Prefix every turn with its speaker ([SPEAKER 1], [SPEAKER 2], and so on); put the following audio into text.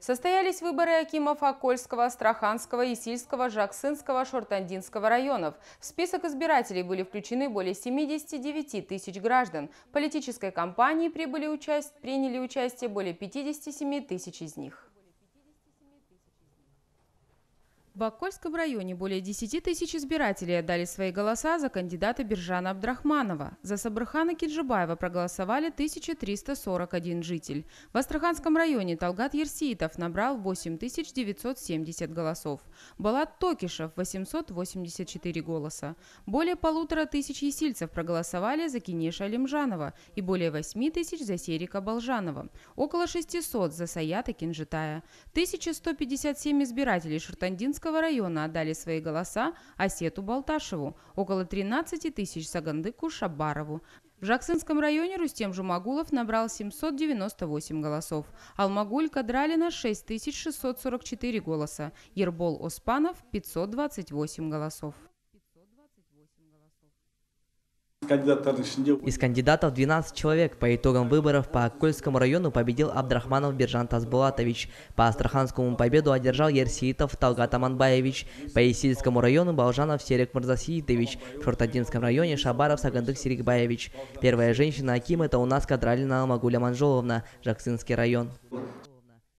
[SPEAKER 1] Состоялись выборы Акимов Акольского, Астраханского, Исильского, Жаксынского, Шортандинского районов. В список избирателей были включены более 79 тысяч граждан. В политической кампании прибыли участь... приняли участие более 57 тысяч из них. В Бакольском районе более 10 тысяч избирателей отдали свои голоса за кандидата Биржана Абдрахманова. За Сабрахана Киджибаева проголосовали 1341 житель. В Астраханском районе Талгат Ерсиитов набрал 8970 голосов. Балат Токишев – 884 голоса. Более полутора тысяч есильцев проголосовали за Кинеша Алимжанова и более 8 тысяч за Серика Балжанова. Около 600 за Саята Кинжитая. 1157 избирателей Шартандинского Кировского района отдали свои голоса Осету Балташеву, около 13 тысяч Сагандыку Шабарову. В Жаксынском районе Рустем Жумагулов набрал 798 голосов, Алмагуль Кадралина – 6644 голоса, Ербол Оспанов – 528 голосов.
[SPEAKER 2] Из кандидатов 12 человек. По итогам выборов по Кольскому району победил Абдрахманов Биржан Тазбулатович. По Астраханскому победу одержал Ерсиитов Талгат Аманбаевич. По Исильскому району Балжанов Серик Мурзасиитович. В Шортадинском районе Шабаров Сагандык Серикбаевич. Первая женщина Аким это у нас Кадралина Магуля Манжоловна, Жаксинский район.